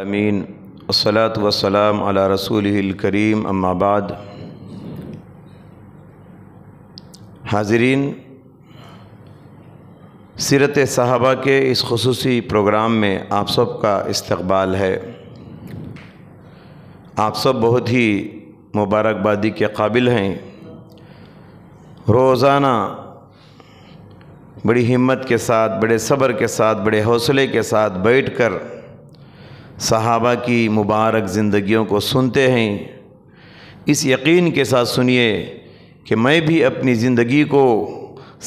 अमीन असलात वसलाम अला रसूल करीम अम्माबाद हाजरीन सीरत साहबा के इस खसूसी प्रोग्राम में आप सब का इस्तबाल है आप सब बहुत ही मुबारकबादी के काबिल हैं रोज़ाना बड़ी हिम्मत के साथ बड़े सब्र के साथ बड़े हौसले के साथ बैठ कर सहाबा की मुबारक ज़िंदगियों को सुनते हैं इस यकीन के साथ सुनिए कि मैं भी अपनी ज़िंदगी को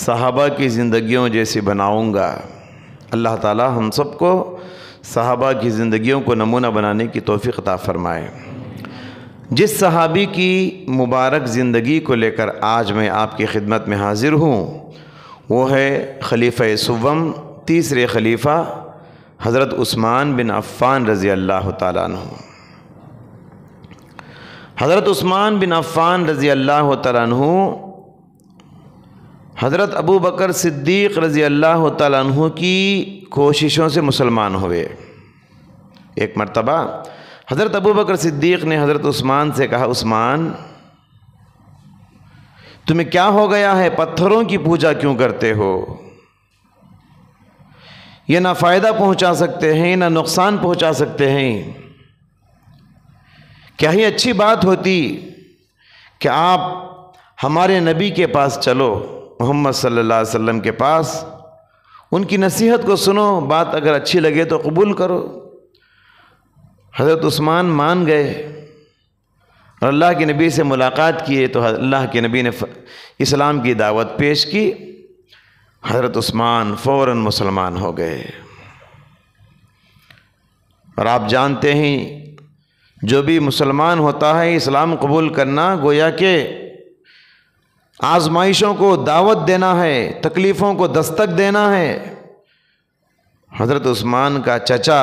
सहाबा की ज़िंदगियों जैसी बनाऊंगा अल्लाह ताला हम सबको सहाबा की ज़िंदगियों को नमूना बनाने की तोफ़ी अता फ़रमाए जिस सहाबी की मुबारक ज़िंदगी को लेकर आज मैं आपकी खिदमत में हाज़िर हूँ वो है खलीफ़ सुवम तीसरे खलीफ़ा हज़रत उस्मान बिन अफ़ान रज़ी अल्लाह तु हज़रत उस्मान बिन अफ़ान रज़ी अल्लाह तु हज़रत अबू बकर सिद्दीक़ रज़ी अल्लाह तु की कोशिशों से मुसलमान हुए एक मरतबा हज़रत अबू बकर सिद्दीक़ ने हज़रत उस्मान से कहा उस्मान तुम्हें क्या हो गया है पत्थरों की पूजा क्यों करते हो ये ना फ़ायदा पहुंचा सकते हैं ना नुकसान पहुंचा सकते हैं क्या ही अच्छी बात होती कि आप हमारे नबी के पास चलो मोहम्मद सल्लल्लाहु अलैहि वसल्लम के पास उनकी नसीहत को सुनो बात अगर अच्छी लगे तो कबूल करो हज़रत उस्मान मान गए और अल्लाह के नबी से मुलाकात किए तो अल्लाह के नबी ने इस्लाम की दावत पेश की हज़रत उस्मान फ़ौर मुसलमान हो गए और आप जानते हैं जो भी मुसलमान होता है इस्लाम कबूल करना गोया के आजमाइशों को दावत देना है तकलीफ़ों को दस्तक देना है हज़रत उस्मान का चचा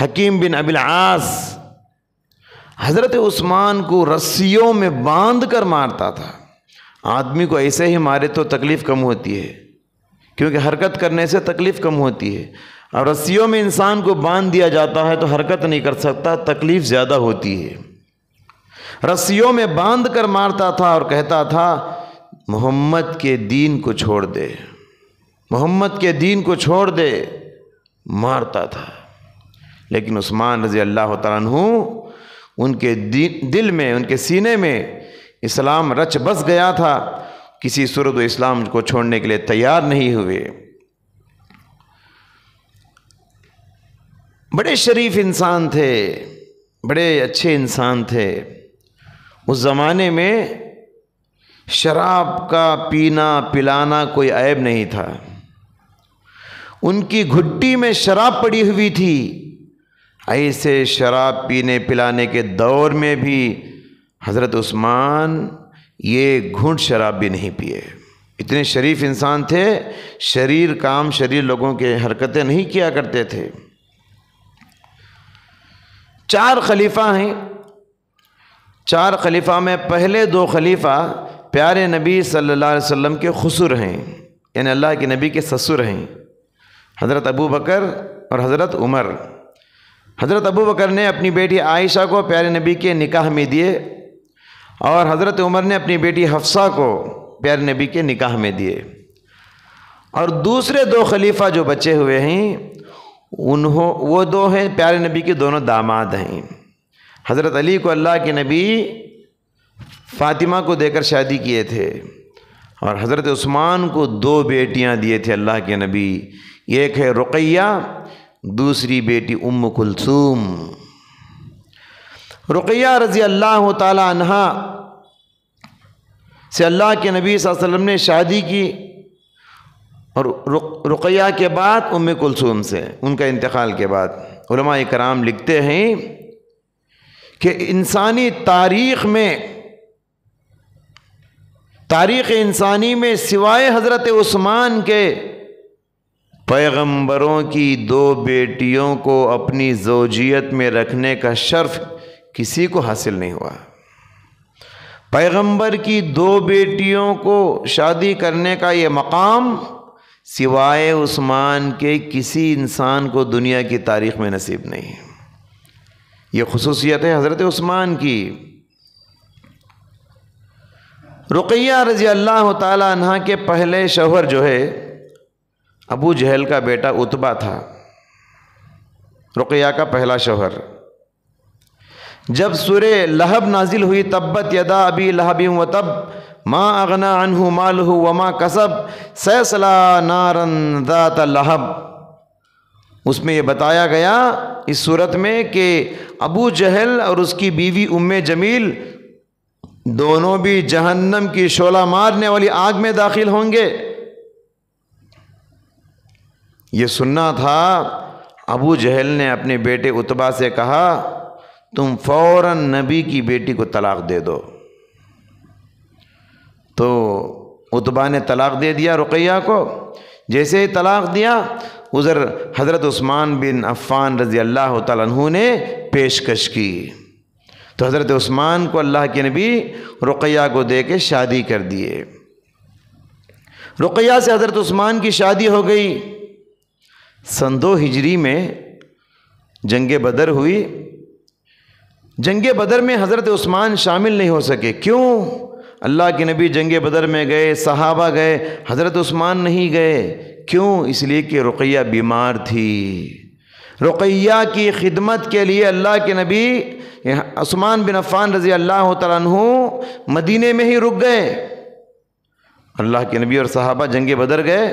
हकीम बिन अबिल आस हज़रत उस्मान को रस्सियों में बांध कर मारता था आदमी को ऐसे ही मारे तो तकलीफ़ कम होती है क्योंकि हरकत करने से तकलीफ़ कम होती है और रस्सियों में इंसान को बांध दिया जाता है तो हरकत नहीं कर सकता तकलीफ़ ज़्यादा होती है रस्सियों में बांध कर मारता था और कहता था मोहम्मद के दीन को छोड़ दे मोहम्मद के दीन को छोड़ दे मारता था लेकिन उस्मान रज़ी अल्लाह तु उनके दिल में उनके सीने में इस्लाम रच बस गया था किसी सूरत इस्लाम को छोड़ने के लिए तैयार नहीं हुए बड़े शरीफ इंसान थे बड़े अच्छे इंसान थे उस ज़माने में शराब का पीना पिलाना कोई ऐब नहीं था उनकी घुट्टी में शराब पड़ी हुई थी ऐसे शराब पीने पिलाने के दौर में भी हज़रत उस्मान ये घूंट शराब भी नहीं पिए इतने शरीफ इंसान थे शरीर काम शरीर लोगों के हरकतें नहीं किया करते थे चार खलीफा हैं चार खलीफा में पहले दो खलीफा प्यारे नबी सल्लल्लाहु अलैहि वसल्लम के खसुर हैं यानी अल्लाह के नबी के ससुर हैं हज़रत अबू बकर और हज़रत उमर हज़रत अबू बकर ने अपनी बेटी आयशा को प्यारे नबी के निकाह में दिए और हज़रत उमर ने अपनी बेटी हफ्सा को प्यार नबी के निकाह में दिए और दूसरे दो खलीफा जो बचे हुए हैं उन्हों वो दो हैं प्यारे नबी के दोनों दामाद हैं हज़रत अली को अल्लाह के नबी फ़ातिमा को देकर शादी किए थे और हज़रत उस्मान को दो बेटियां दिए थे अल्लाह के नबी एक है रुकैया दूसरी बेटी उम कुलसूम रुकैया रज़ी अल्लाह तहा से अल्लाह के नबी वसल्लम ने शादी की और रुकैया के बाद उम कुलसूम से उनका इंतकाल के बाद कराम लिखते हैं कि इंसानी तारीख़ में तारीख़ इंसानी में सिवाय हज़रत उस्मान के पैगंबरों की दो बेटियों को अपनी जोजियत में रखने का शर्फ़ किसी को हासिल नहीं हुआ पैगंबर की दो बेटियों को शादी करने का ये मकाम सिवाय उस्मान के किसी इंसान को दुनिया की तारीख में नसीब नहीं ये खसूसियत है हज़रत उस्मान की रुकैया रज़ी अल्लाह तह के पहले शोहर जो है अबू जहल का बेटा उतबा था रुकैया का पहला शोहर जब सुर लहब नाजिल हुई तब्बत यदा अभी लहबी व तब माँ अगना अनहु माल व माँ कसब सैसला दात लहब उसमें यह बताया गया इस सूरत में कि अबू जहल और उसकी बीवी उम जमील दोनों भी जहन्नम की शोला मारने वाली आग में दाखिल होंगे ये सुनना था अबू जहल ने अपने बेटे उतबा से कहा तुम फ़ौर नबी की बेटी को तलाक़ दे दो तो उतबा ने तलाक़ दे दिया रुकैया को जैसे ही तलाक़ दिया उधर हज़रत उस्मान बिन अफ़ान रज़ी अल्लाह तु ने पेशकश की तो हज़रत उस्मान को अल्लाह के नबी रुकैया को दे के शादी कर दिए रुकैया से हज़रत उस्मान की शादी हो गई संदो हिजरी में जंग बदर हुई जंग बदर में हज़रत उस्मान शामिल नहीं हो सके क्यों अल्लाह के नबी जंग बदर में गए सहाबा गए हज़रत उस्मान नहीं गए क्यों इसलिए कि रुकैया बीमार थी रुकैया की खिदमत के लिए अल्लाह के नबी उस्मान बिन अफ़ान रज़ी अल्लाह तु मदीने में ही रुक गए अल्लाह के नबी और साहबा जंग बदर गए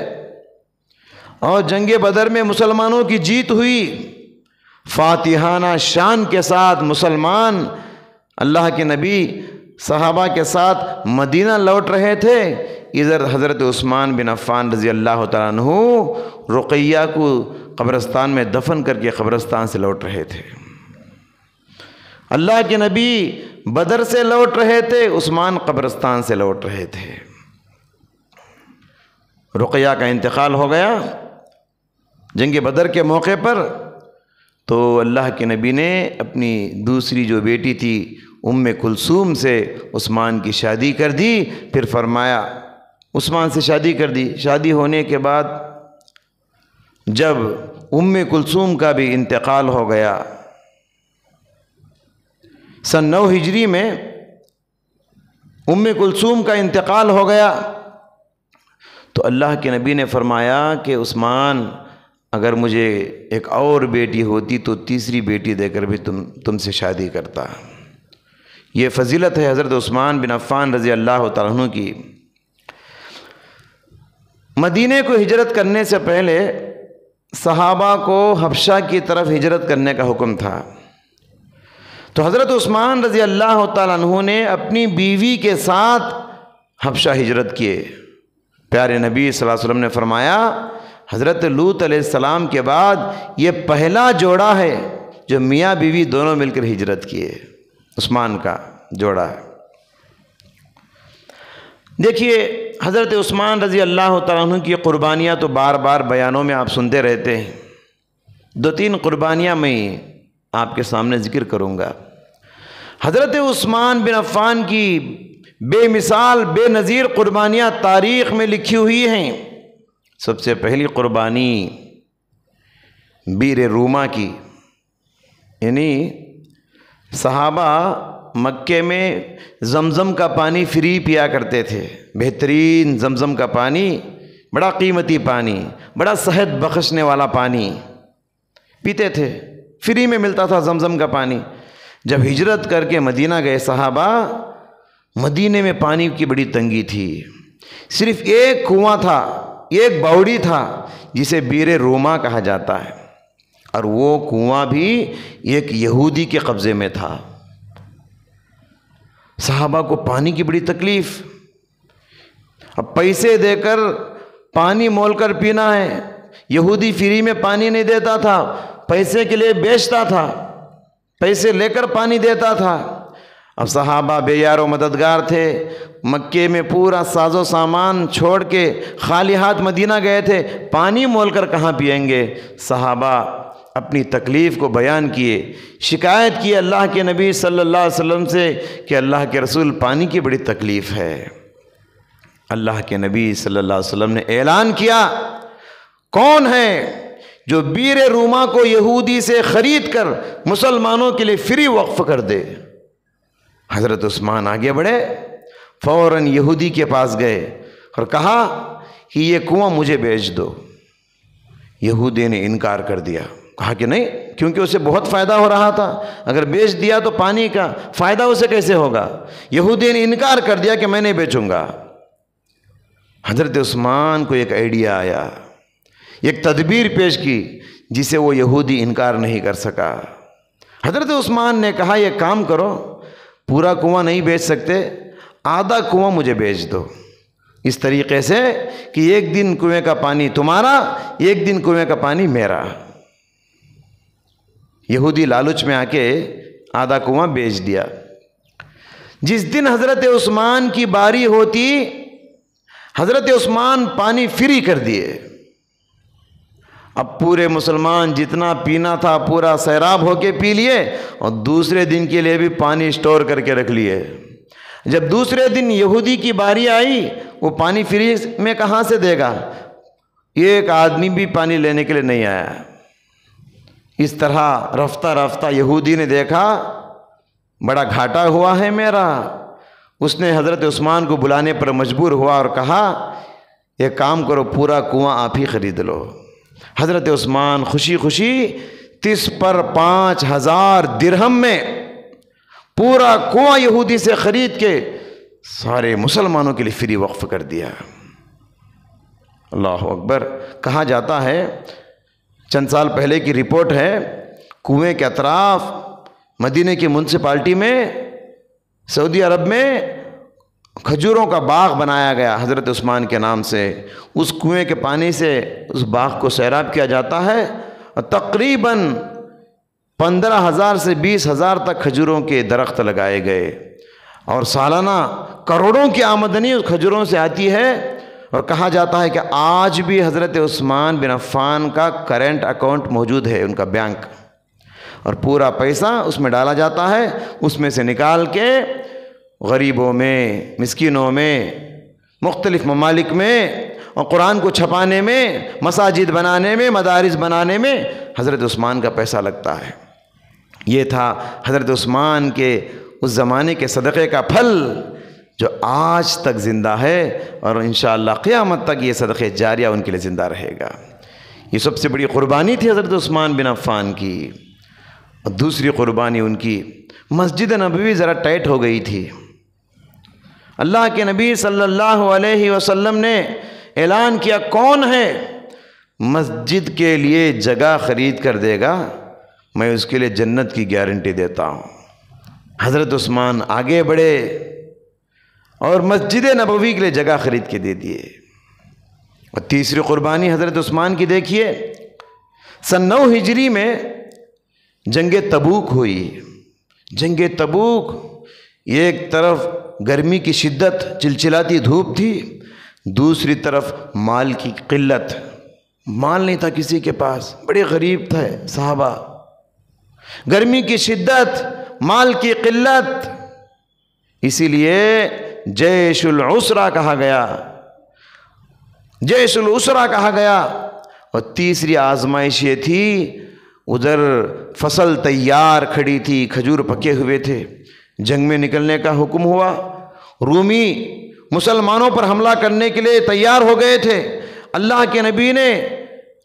और जंग बदर में मुसलमानों की जीत हुई फातिहाना शान के साथ मुसलमान अल्लाह के नबी सहाबा के साथ मदीना लौट रहे थे इधर हज़रत उस्मान बिन अफ़ान रज़ी अल्लाह तु रुकैया को कब्रस्तान में दफन करके कब्रस्तान से लौट रहे थे अल्लाह के नबी बदर से लौट रहे थे उस्मान कब्रस्तान से लौट रहे थे रुकैया का इंतकाल हो गया जंग बदर के मौके पर तो अल्लाह के नबी ने अपनी दूसरी जो बेटी थी उम कुलसूम से उस्मान की शादी कर दी फिर फरमाया उस्मान से शादी कर दी शादी होने के बाद जब उम कुलसूम का भी इंतकाल हो गया सन नौ हिजरी में उम कुलसूम का इंतकाल हो गया तो अल्लाह के नबी ने फरमाया कि उस्मान अगर मुझे एक और बेटी होती तो तीसरी बेटी देकर भी तुम तुमसे शादी करता ये फजीलत है हज़रत उस्मान बिन अफ़ान रज़ी अल्लाह तु की मदीने को हिजरत करने से पहले सहाबा को हबशा की तरफ हिजरत करने का हुक्म था तो हज़रत उस्मान रज़ी अल्लाह तु ने अपनी बीवी के साथ हबशा हिजरत किए प्यारे नबी वसल्लम ने फरमाया हज़रत लूत सलाम के बाद ये पहला जोड़ा है जो मियाँ बीवी दोनों मिलकर हिजरत किए उस्मान का जोड़ा है देखिए हज़रत उस्मान रज़ी अल्लाह तु की क़ुरबानियाँ तो बार बार बयानों में आप सुनते रहते हैं दो तीन क़ुरबानियाँ मैं आपके सामने ज़िक्र करूँगा हज़रत उस्मान बिन अफ़ान की बेमिसाल बेनज़ीर क़ुरबानियाँ तारीख़ में लिखी हुई हैं सबसे पहली क़ुर्बानी बीर रूमा की यानी सहाबा मक्के में जमज़म का पानी फ्री पिया करते थे बेहतरीन जमज़म का पानी बड़ा कीमती पानी बड़ा सेहत बख्शने वाला पानी पीते थे फ्री में मिलता था जमज़म का पानी जब हिजरत करके मदीना गए सहाबा मदीने में पानी की बड़ी तंगी थी सिर्फ़ एक कुआं था एक बाउडी था जिसे बीर रोमा कहा जाता है और वो कुआं भी एक यहूदी के कब्ज़े में था साहबा को पानी की बड़ी तकलीफ़ अब पैसे देकर पानी मोल कर पीना है यहूदी फ्री में पानी नहीं देता था पैसे के लिए बेचता था पैसे लेकर पानी देता था अब सहाबा बेयार मददगार थे मक्के में पूरा साजो सामान छोड़ के खाली हाथ मदीना गए थे पानी मोल कर कहाँ पियेंगे सहाबा अपनी तकलीफ़ को बयान किए शिकायत की अल्लाह के नबी सल्लल्लाहु अलैहि वसल्लम से कि अल्लाह के रसूल पानी की बड़ी तकलीफ़ है अल्लाह के नबी सल्लल्लाहु अलैहि वसल्लम ने ऐलान किया कौन है जो बीर रूमा को यहूदी से ख़रीद कर मुसलमानों के लिए फ्री वक्फ़ कर दे हज़रत उस्मान आगे बढ़े फ़ौर यहूदी के पास गए और कहा कि ये कुआं मुझे बेच दो यहूदी ने इनकार कर दिया कहा कि नहीं क्योंकि उसे बहुत फ़ायदा हो रहा था अगर बेच दिया तो पानी का फ़ायदा उसे कैसे होगा यहूदी ने इनकार कर दिया कि मैं नहीं बेचूंगा हज़रत उस्मान को एक आइडिया आया एक तदबीर पेश की जिसे वो यहूदी इनकार नहीं कर सका हज़रत उस्मान ने कहा यह काम करो पूरा कुआं नहीं बेच सकते आधा कुआं मुझे बेच दो इस तरीके से कि एक दिन कुएं का पानी तुम्हारा एक दिन कुएं का पानी मेरा यहूदी लालच में आके आधा कुआं बेच दिया जिस दिन हज़रत उस्मान की बारी होती हज़रत उस्मान पानी फ्री कर दिए अब पूरे मुसलमान जितना पीना था पूरा सैराब होके पी लिए और दूसरे दिन के लिए भी पानी स्टोर करके रख लिए जब दूसरे दिन यहूदी की बारी आई वो पानी फ्री में कहाँ से देगा एक आदमी भी पानी लेने के लिए नहीं आया इस तरह रफ्ता रफ्ता यहूदी ने देखा बड़ा घाटा हुआ है मेरा उसने हज़रत उस्मान को बुलाने पर मजबूर हुआ और कहा यह काम करो पूरा कुआं आप ही ख़रीद लो हज़रत उस्मान खुशी खुशी तिस पर पाँच हज़ार दिरहम में पूरा कुआँ यहूदी से ख़रीद के सारे मुसलमानों के लिए फ्री वक्फ़ कर दिया अल्लाह अकबर कहा जाता है चंद साल पहले की रिपोर्ट है कुएं के अतराफ़ मदीने की म्यूनसिपाल्टी में सऊदी अरब में खजूरों का बाग बनाया गया हज़रत उस्मान के नाम से उस कुएं के पानी से उस बाग को सैराब किया जाता है और तकरीबन पंद्रह हज़ार से बीस हज़ार तक खजूरों के दरख्त लगाए गए और सालाना करोड़ों की आमदनी उस खजूरों से आती है और कहा जाता है कि आज भी हज़रत उस्मान बिन अफ़ान का करेंट अकाउंट मौजूद है उनका बैंक और पूरा पैसा उसमें डाला जाता है उसमें से निकाल के गरीबों में मस्किनों में मुख्तलिफ़ ममालिक में और कुरान को छपाने में मसाजिद बनाने में मदारस बनाने में हज़रत उस्मान का पैसा लगता है ये था हज़रत उस्मान के उस ज़माने के सदक़े का फल जो आज तक ज़िंदा है और इन क़यामत तक ये सदक़े जारिया उनके लिए ज़िंदा रहेगा ये सबसे बड़ी क़ुरबानी थी हज़रत उस्मान बिन अफ़ान की और दूसरी क़ुरबानी उनकी मस्जिद नबी ज़रा टाइट हो गई थी अल्लाह के नबी सल्लल्लाहु अलैहि वसल्लम ने ऐलान किया कौन है मस्जिद के लिए जगह ख़रीद कर देगा मैं उसके लिए जन्नत की गारंटी देता हूँ हज़रत उस्मान आगे बढ़े और मस्जिद नबवी के लिए जगह ख़रीद के दे दिए और तीसरी क़ुरबानी हज़रत उस्मान की देखिए सन नौ हिजरी में जंग तबूक हुई जंग तबूक एक तरफ गर्मी की शिद्दत चिलचिलाती धूप थी दूसरी तरफ माल की किल्लत माल नहीं था किसी के पास बड़े गरीब थे साहबा गर्मी की शिद्दत माल की किल्लत इसीलिए जयशुल उसरा कहा गया जयशुल उसरा कहा गया और तीसरी आजमाइश ये थी उधर फसल तैयार खड़ी थी खजूर पके हुए थे जंग में निकलने का हुक्म हुआ रूमी मुसलमानों पर हमला करने के लिए तैयार हो गए थे अल्लाह के नबी ने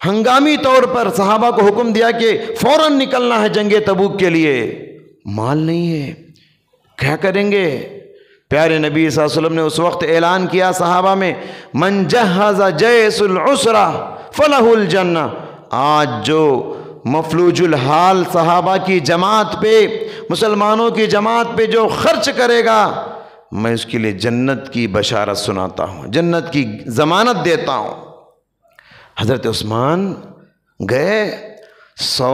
हंगामी तौर पर साहबा को हुक्म दिया कि फ़ौर निकलना है जंग तबूक के लिए माल नहीं है क्या करेंगे प्यारे नबी वसल्लम ने उस वक्त ऐलान किया साहबा में मन जहाजा जयसरा फलाहुल जन्ना आज जो मफलूजुल हाल साहबा की जमात पे मुसलमानों की जमात पे जो खर्च करेगा मैं उसके लिए जन्नत की बशारत सुनाता हूँ जन्नत की ज़मानत देता हूँ हज़रत उस्मान गए सौ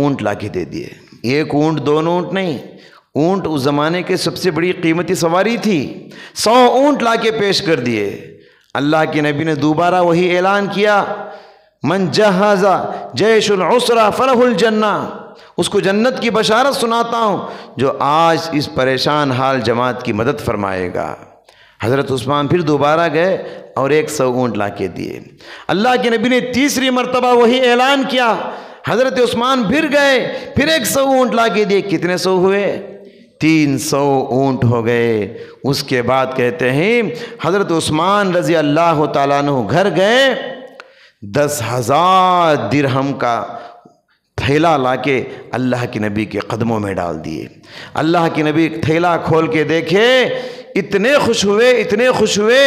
ऊंट ला के दे दिए एक ऊंट दोनों ऊंट नहीं ऊंट उस ज़माने के सबसे बड़ी कीमती सवारी थी सौ ऊंट ला के पेश कर दिए अल्लाह के नबी ने दोबारा वही ऐलान किया मन जहाजा जैशुलसरा फ़लहुलजन्ना उसको जन्नत की बशारत सुनाता हूँ जो आज इस परेशान हाल जमात की मदद फरमाएगा हज़रत उस्मान फिर दोबारा गए और एक सौ ऊँट ला के दिए अल्लाह के नबी ने तीसरी मरतबा वही ऐलान किया हज़रत उस्मान फिर गए फिर एक सौ ऊँट ला के दिए कितने सौ हुए तीन सौ ऊँट हो गए उसके बाद कहते हैं हज़रत उस्मान रज़ी अल्लाह तु घर गए दस हज़ार दिरहम का थैला लाके अल्लाह के नबी के कदमों में डाल दिए अल्लाह के नबी थैला खोल के देखे इतने खुश हुए इतने खुश हुए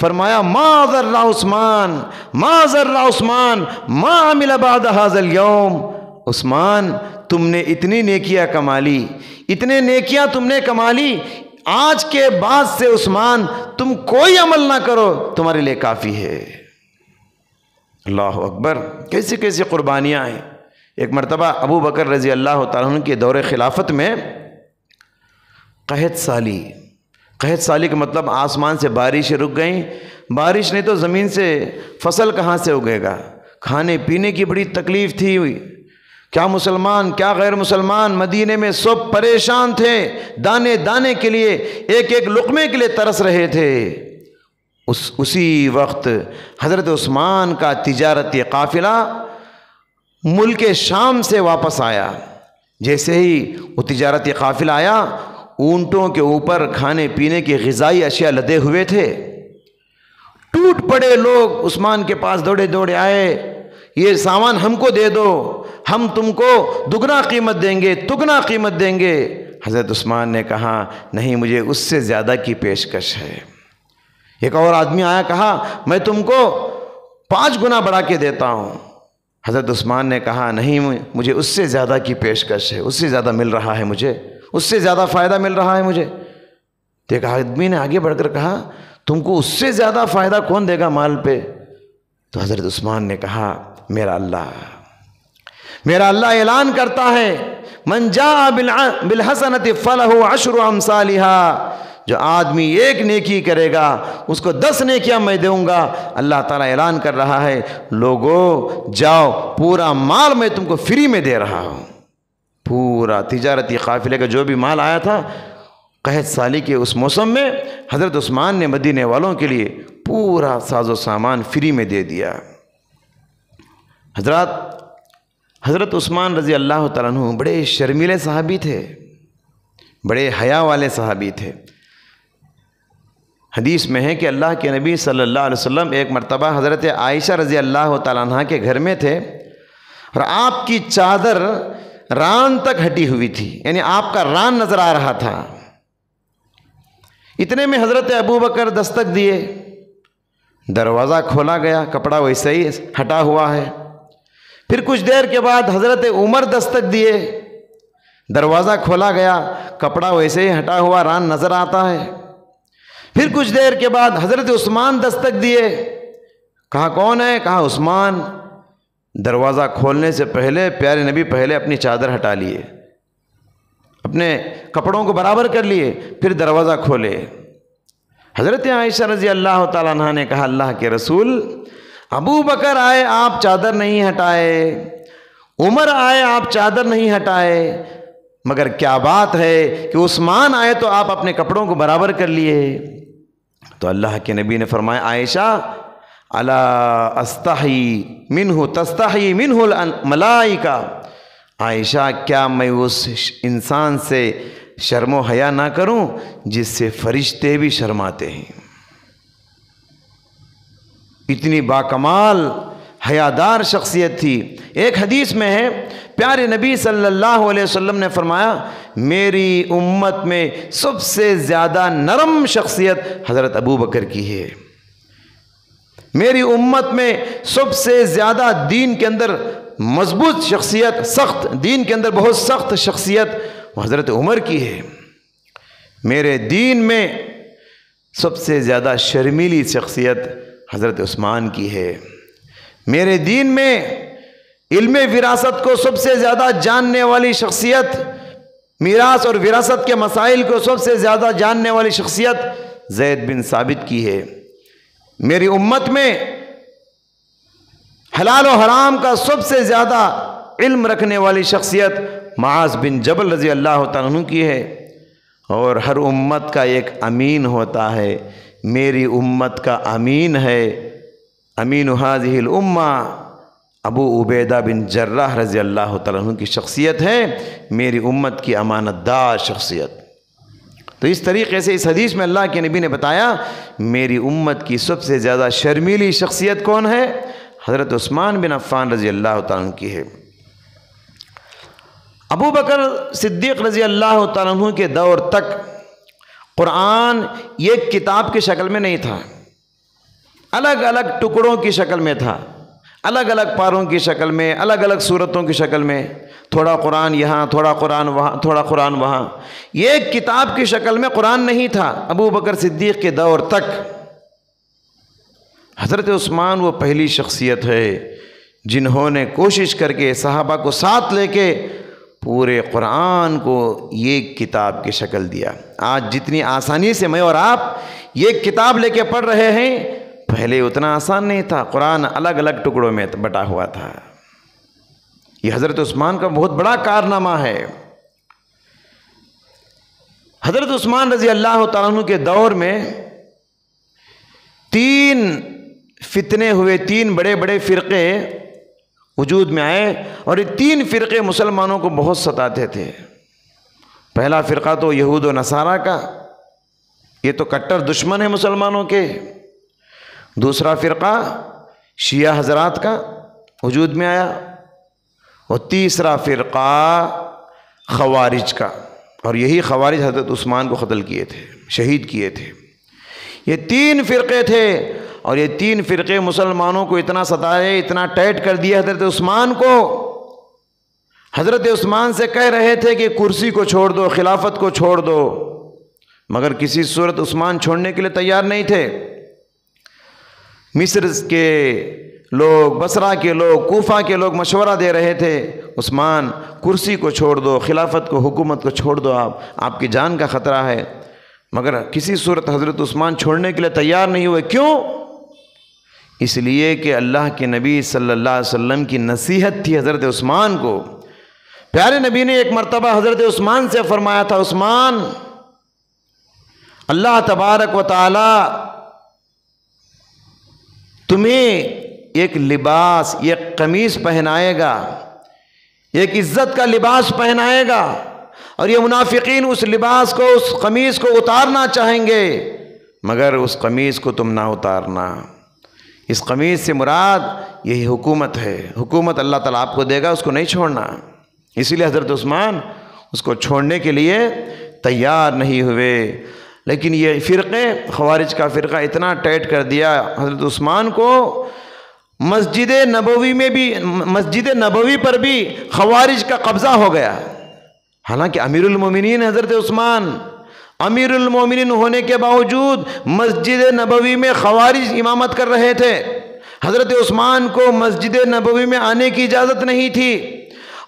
फरमाया माजर्रा उस्मान माजर्रा उस्मान माँ मिलाबाद हाजल यौम उस्मान तुमने इतनी नेकियां कमा ली इतने नेकियां तुमने कमा ली आज के बाद से उस्मान तुम कोई अमल ना करो तुम्हारे लिए काफ़ी है अल्लाह अकबर कैसी कैसी कुर्बानियाँ हैं एक मरतबा अबू बकर रज़ी अल्लाह तन के दौर खिलाफत में कहत साली कहत साली का मतलब आसमान से बारिश रुक गई बारिश नहीं तो ज़मीन से फसल कहाँ से उगेगा खाने पीने की बड़ी तकलीफ़ थी हुई क्या मुसलमान क्या गैर मुसलमान मदीने में सब परेशान थे दाने दाने के लिए एक एक लुकमे के लिए तरस रहे थे उस उसी वक्त हज़रत उस्मान का तजारती काफ़िला मुल्क शाम से वापस आया जैसे ही वो तजारती काफ़िला आया ऊँटों के ऊपर खाने पीने की गज़ाई अशिया लदे हुए थे टूट पड़े लोग उस्मान के पास दौड़े दौड़े आए ये सामान हमको दे दो हम तुमको दुगना कीमत देंगे तुगना कीमत देंगे हज़रत उस्मान ने कहा नहीं मुझे उससे ज़्यादा की पेशकश है एक और आदमी आया कहा मैं तुमको पांच गुना बढ़ा के देता हूं हज़रत उस्मान ने कहा नहीं मुझे उससे ज़्यादा की पेशकश है उससे ज़्यादा मिल रहा है मुझे उससे ज़्यादा फ़ायदा मिल रहा है मुझे तो एक आदमी ने आगे बढ़कर कहा तुमको उससे ज़्यादा फ़ायदा कौन देगा माल पे तो हज़रत उस्मान ने कहा मेरा अल्लाह मेरा अल्लाह ऐलान करता है मन जा बिलहसनत फ़लह अशर अमसालिहा जो आदमी एक नेकी करेगा उसको दस नेकियां मैं दूंगा अल्लाह ताला ऐलान कर रहा है लोगों जाओ पूरा माल मैं तुमको फ्री में दे रहा हूँ पूरा तजारती काफिले का जो भी माल आया था कहत साली के उस मौसम में हज़रत उस्मान ने मदीने वालों के लिए पूरा साजो सामान फ्री में दे दिया हजरत हज़रत उस्मान रज़ी अल्लाह तु बड़े शर्मीले साहबी थे बड़े हया वाले साहबी थे हदीस में है कि अल्लाह के नबी सल्लल्लाहु अलैहि वसल्लम एक मरतबा हज़रत आयशा रज़ी अल्लाह तह के घर में थे और आपकी चादर रान तक हटी हुई थी यानी आपका रान नज़र आ रहा था इतने में हज़रत अबू बकर दस्तक दिए दरवाज़ा खोला गया कपड़ा वैसे ही हटा हुआ है फिर कुछ देर के बाद हज़रत उमर दस्तक दिए दरवाज़ा खोला गया कपड़ा वैसे ही हटा हुआ रान नज़र आता है फिर कुछ देर के बाद हज़रत उस्मान दस्तक दिए कहा कौन है कहा उस्मान दरवाज़ा खोलने से पहले प्यारे नबी पहले अपनी चादर हटा लिए अपने कपड़ों को बराबर कर लिए फिर दरवाज़ा खोले हज़रत आयशा रज़ी अल्लाह तहा ने कहा अल्लाह के रसूल अबू बकर आए आप चादर नहीं हटाए उमर आए आप चादर नहीं हटाए मगर क्या बात है कि उस्मान आए तो आप अपने कपड़ों को बराबर कर लिए तो अल्लाह के नबी ने फरमाया आयशा अला अस्ताही मिन हो तस्ताही मिन हो मलाई का आयशा क्या मैं उस इंसान से शर्मो हया ना करूं जिससे फरिश्ते भी शर्माते हैं इतनी बाकमाल हयादार शख्सियत थी एक हदीस में है प्यारे नबी सल्लल्लाहु अलैहि वसल्लम ने फरमाया मेरी उम्मत में सबसे ज़्यादा नरम शख्सियत हज़रत अबू बकर की है मेरी उम्मत में सबसे ज़्यादा दीन के अंदर मजबूत शख्सियत सख्त दीन के अंदर बहुत सख्त शख्सियत हज़रत उमर की है मेरे दीन में सबसे ज़्यादा शर्मीली शख्सियत हज़रत उस्मान की है मेरे दीन में इल्म विरासत को सबसे ज़्यादा जानने वाली शख्सियत मीरास और विरासत के मसाइल को सबसे ज़्यादा जानने वाली शख्सियत जैद बिन साबित की है मेरी उम्मत में हलाल और हराम का सबसे ज़्यादा इल्म रखने वाली शख्सियत माज बिन जबल रज़ी अल्लाह तु की है और हर उम्मत का एक अमीन होता है मेरी उम्मत का अमीन है अमीन हाजिल उम्मा अबू उबैदा बिन जर्रा रज़ी अल्लाह तु की शख्सियत है मेरी उम्मत की अमानतदार शख्सियत तो इस तरीके से इस हदीस में अल्लाह के नबी ने बताया मेरी उम्मत की सबसे ज़्यादा शर्मीली शख्सियत कौन है हज़रत उस्मान बिन अफ़ान रज़ी अल्लाह तु की है अबू बकर सिद्दीक़ रज़ी अल्लाह तु के दौर तक क़ुरान एक किताब की शक्ल में नहीं था अलग अलग टुकड़ों की शक्ल में था अलग अलग पारों की शक्ल में अलग अलग सूरतों की शक्ल में थोड़ा कुरान यहाँ थोड़ा कुरान वहाँ थोड़ा कुरान वहाँ ये किताब की शक्ल में कुरान नहीं था अबू बकर सिद्दीक़ के दौर तक हज़रत उस्मान वो पहली शख्सियत है जिन्होंने कोशिश करके सहाबा को साथ लेके पूरे कुरान को ये किताब की शक्ल दिया आज जितनी आसानी से मैं और आप ये किताब लेके पढ़ रहे हैं पहले उतना आसान नहीं था कुरान अलग अलग टुकड़ों में बटा हुआ था ये हज़रत उस्मान का बहुत बड़ा कारनामा है हज़रत उस्मान रज़ी अल्लाह तु के दौर में तीन फितने हुए तीन बड़े बड़े फ़िरक़े वजूद में आए और ये तीन फ़िरक़े मुसलमानों को बहुत सताते थे पहला फ़िरका तो यहूद नसारा का ये तो कट्टर दुश्मन है मुसलमानों के दूसरा फ़िरका शिया हजरात का वजूद में आया और तीसरा फ़िरका खवारिज का और यही खवारिज हजरत उस्मान को कत्ल किए थे शहीद किए थे ये तीन फ़िरके थे और ये तीन फ़िरके मुसलमानों को इतना सताए इतना टैट कर दिया हजरत उस्मान को हज़रत उस्मान से कह रहे थे कि कुर्सी को छोड़ दो खिलाफत को छोड़ दो मगर किसी सूरत उस्मान छोड़ने के लिए तैयार नहीं थे मिस्र के लोग बसरा के लोग कोफा के लोग मशवरा दे रहे थे उस्मान कुर्सी को छोड़ दो खिलाफत को हुकूमत को छोड़ दो आप आपकी जान का ख़तरा है मगर किसी सूरत हज़रत उस्मान छोड़ने के लिए तैयार नहीं हुए क्यों इसलिए कि अल्लाह के नबी सल्लल्लाहु अलैहि वसल्लम की नसीहत थी हज़रत उस्मान को प्यारे नबी ने एक मरतबा हज़रत उस्मान से फ़रमाया था उस्मान अल्लाह तबारक व ताली तुम्हें एक लिबास एक कमीज़ पहनाएगा एक इज़्ज़त का लिबास पहनाएगा और ये मुनाफिकीन उस लिबास को उस कमीज़ को उतारना चाहेंगे मगर उस कमीज़ को तुम ना उतारना इस कमीज़ से मुराद यही हुकूमत है हुकूमत अल्लाह ताला आपको देगा उसको नहीं छोड़ना इसीलिए हज़रत उस्मान उसको छोड़ने के लिए तैयार नहीं हुए लेकिन ये फ़िरक़े खवारिज का फ़िरका इतना टाइट कर दिया हज़रत उस्मान को मस्जिद नबवी में भी मस्जिद नबवी पर भी खवारिज का कब्ज़ा हो गया हालांकि अमीरमिन हज़रत उस्मान अमीरमिन होने के बावजूद मस्जिद नबवी में खवारिज इमामत कर रहे थे हज़रत उस्मान को मस्जिद नबवी में आने की इजाज़त नहीं थी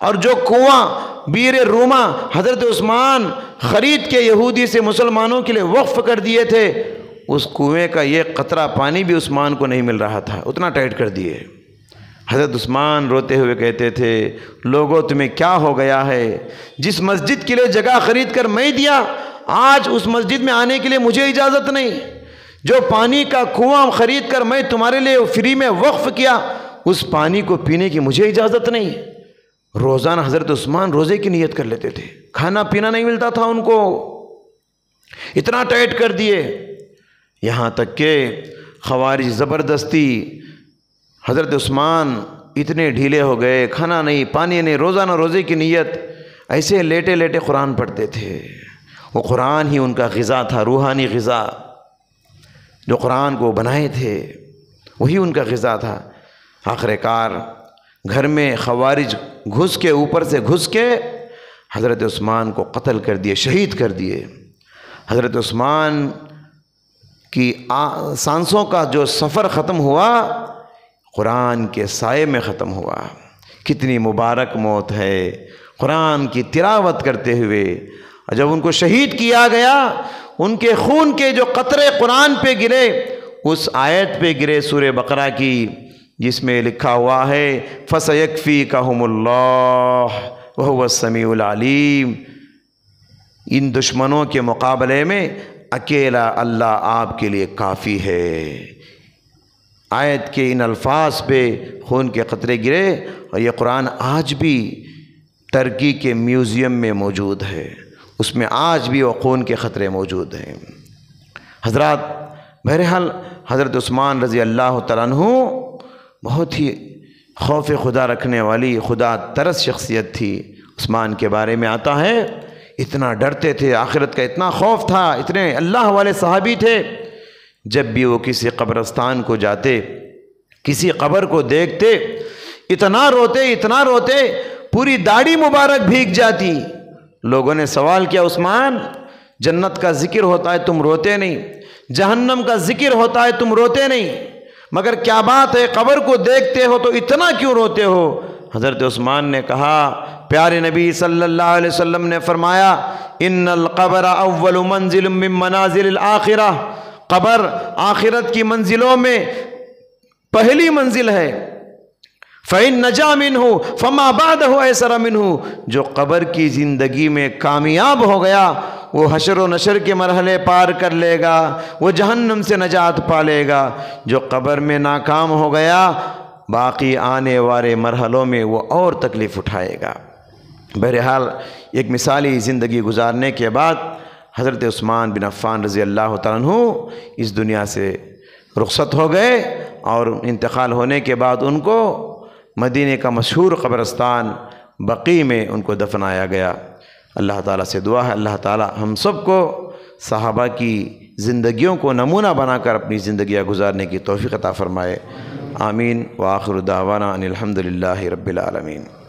और जो कुआं बीर रूमा हज़रत उस्मान ख़रीद के यहूदी से मुसलमानों के लिए वक्फ़ कर दिए थे उस कुएं का ये कतरा पानी भी उस्मान को नहीं मिल रहा था उतना टाइट कर दिए हज़रत उस्मान रोते हुए कहते थे लोगों तुम्हें क्या हो गया है जिस मस्जिद के लिए जगह ख़रीद कर मैं दिया आज उस मस्जिद में आने के लिए मुझे इजाज़त नहीं जो पानी का कुआं ख़रीद कर मैं तुम्हारे लिए फ्री में वक्फ़ किया उस पानी को पीने की मुझे इजाज़त नहीं रोज़ाना हज़रत उस्मान रोज़े की नीयत कर लेते थे खाना पीना नहीं मिलता था उनको इतना टाइट कर दिए यहाँ तक के खवारी ज़बरदस्ती हज़रत उस्मान इतने ढीले हो गए खाना नहीं पानी नहीं रोज़ाना रोज़े की नीयत ऐसे लेटे लेटे कुरान पढ़ते थे वो कुरान ही उनका ग़ा था रूहानी ग़ा जो कुरान को बनाए थे वही उनका ग़ा था आखिरकार घर में खवारिज घुस के ऊपर से घुस के हज़रत उस्मान को कत्ल कर दिए शहीद कर दिए हज़रत उस्मान की सांसों का जो सफ़र ख़त्म हुआ कुरान के साय में ख़त्म हुआ कितनी मुबारक मौत है कुरान की तिलावत करते हुए जब उनको शहीद किया गया उनके खून के जो कतरे कुरान पे गिरे उस आयत पे गिरे सूर्य बकरा की जिसमें लिखा हुआ है फसयकफ़ी कहमुल्लाह वह समीम इन दुश्मनों के मुकाबले में अकेला अल्लाह आपके लिए काफ़ी है आयत के इन अल्फाज पे खून के ख़तरे गिरे और ये कुरान आज भी तर्की के म्यूज़ियम में मौजूद है उसमें आज भी वो खून के ख़तरे मौजूद हैं हजरत बहरहाल हज़रत उस्मान रज़ी अल्लाह तु बहुत ही खौफ खुदा रखने वाली खुदा तरस शख्सियत थी उस्मान के बारे में आता है इतना डरते थे आखिरत का इतना खौफ था इतने अल्लाह वाले साहबी थे जब भी वो किसी कब्रस्तान को जाते किसी कब्र को देखते इतना रोते इतना रोते पूरी दाढ़ी मुबारक भीग जाती लोगों ने सवाल किया उस्मान जन्नत का ज़िक्र होता है तुम रोते नहीं जहन्नम का ज़िक्र होता है तुम रोते नहीं मगर क्या बात है कबर को देखते हो तो इतना क्यों रोते हो हज़रत उस्मान ने कहा प्यारे नबी सल्लल्लाहु अलैहि वसल्लम ने फरमाया इन अलबर अव्वल मंजिल मनाजिल आखिरा कबर आखिरत की मंजिलों में पहली मंजिल है फ़ैन नजा मिन हो फमाबाद हो ऐसा मिन हो जो कबर की ज़िंदगी में कामयाब हो गया वो हशर व नशर के मरहले पार कर लेगा वो जहन्नम से नजात पा लेगा जो कब्र में नाकाम हो गया बाकी आने वाले मरहलों में वो और तकलीफ़ उठाएगा बहरहाल एक मिसाली ज़िंदगी गुजारने के बाद हज़रत उस्मान बिन अफ़ान रज़ी अल्लाह तु इस दुनिया से रुखसत हो गए और इंतकाल होने के बाद उनको मदीने का मशहूर कब्रस्तान बकी में उनको दफनाया गया अल्लाह ताला से दुआ है अल्लाह ताला हम सबको साहबा की ज़िंदगियों को नमूना बनाकर अपनी ज़िंदियाँ गुजारने की तोफ़ी अता फ़रमाए आमीन व वाखिर दावाना अनिलहमदिल्ला रबालमीन